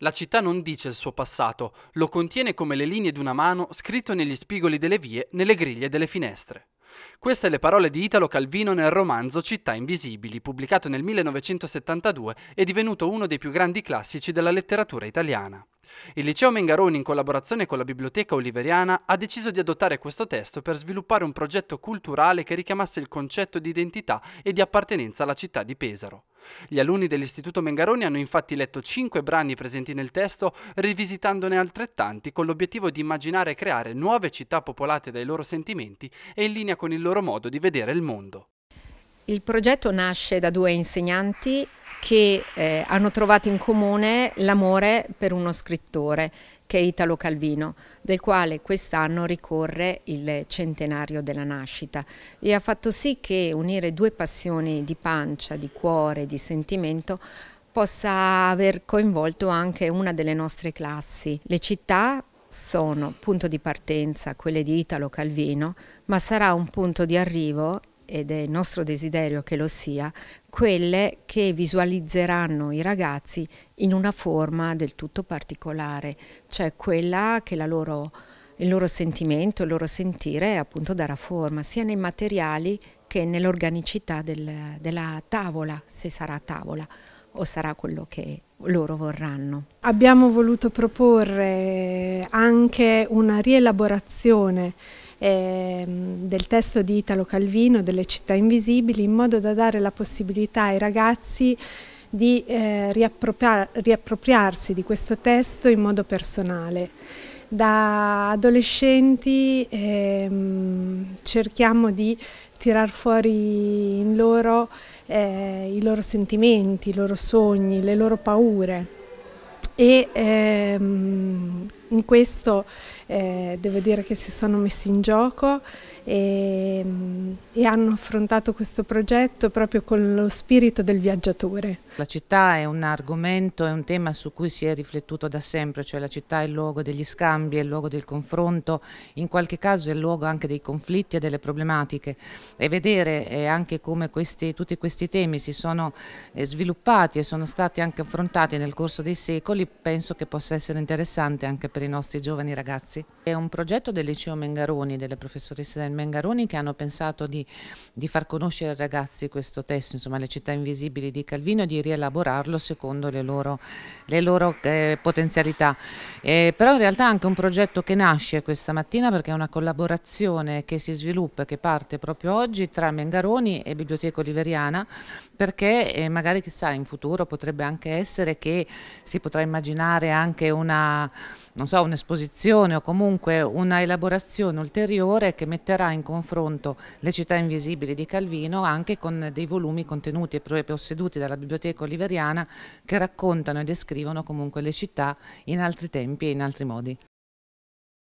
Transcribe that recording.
La città non dice il suo passato, lo contiene come le linee d'una mano scritto negli spigoli delle vie, nelle griglie delle finestre. Queste le parole di Italo Calvino nel romanzo Città invisibili, pubblicato nel 1972 e divenuto uno dei più grandi classici della letteratura italiana. Il liceo Mengaroni, in collaborazione con la Biblioteca Oliveriana, ha deciso di adottare questo testo per sviluppare un progetto culturale che richiamasse il concetto di identità e di appartenenza alla città di Pesaro. Gli alunni dell'Istituto Mengaroni hanno infatti letto cinque brani presenti nel testo, rivisitandone altrettanti con l'obiettivo di immaginare e creare nuove città popolate dai loro sentimenti e in linea con il loro modo di vedere il mondo. Il progetto nasce da due insegnanti che eh, hanno trovato in comune l'amore per uno scrittore che è Italo Calvino, del quale quest'anno ricorre il centenario della nascita e ha fatto sì che unire due passioni di pancia, di cuore, di sentimento possa aver coinvolto anche una delle nostre classi. Le città sono punto di partenza, quelle di Italo Calvino, ma sarà un punto di arrivo ed è nostro desiderio che lo sia, quelle che visualizzeranno i ragazzi in una forma del tutto particolare, cioè quella che loro, il loro sentimento, il loro sentire appunto darà forma, sia nei materiali che nell'organicità del, della tavola, se sarà tavola o sarà quello che loro vorranno. Abbiamo voluto proporre anche una rielaborazione eh, del testo di Italo Calvino, delle città invisibili, in modo da dare la possibilità ai ragazzi di eh, riappropria riappropriarsi di questo testo in modo personale. Da adolescenti ehm, cerchiamo di tirar fuori in loro eh, i loro sentimenti, i loro sogni, le loro paure e ehm, in questo eh, devo dire che si sono messi in gioco e, e, hanno affrontato questo progetto proprio con lo spirito del viaggiatore. La città è un argomento, è un tema su cui si è riflettuto da sempre, cioè la città è il luogo degli scambi, è il luogo del confronto, in qualche caso è il luogo anche dei conflitti e delle problematiche e vedere eh, anche come questi, tutti questi temi si sono eh, sviluppati e sono stati anche affrontati nel corso dei secoli penso che possa essere interessante anche per per i nostri giovani ragazzi. È un progetto del liceo Mengaroni, delle professoresse del Mengaroni che hanno pensato di, di far conoscere ai ragazzi questo testo, insomma le città invisibili di Calvino e di rielaborarlo secondo le loro, le loro eh, potenzialità. Eh, però in realtà è anche un progetto che nasce questa mattina perché è una collaborazione che si sviluppa, e che parte proprio oggi tra Mengaroni e Biblioteca Oliveriana perché eh, magari chissà in futuro potrebbe anche essere che si potrà immaginare anche una non so, un'esposizione o comunque una elaborazione ulteriore che metterà in confronto le città invisibili di Calvino anche con dei volumi contenuti e posseduti dalla Biblioteca Oliveriana che raccontano e descrivono comunque le città in altri tempi e in altri modi.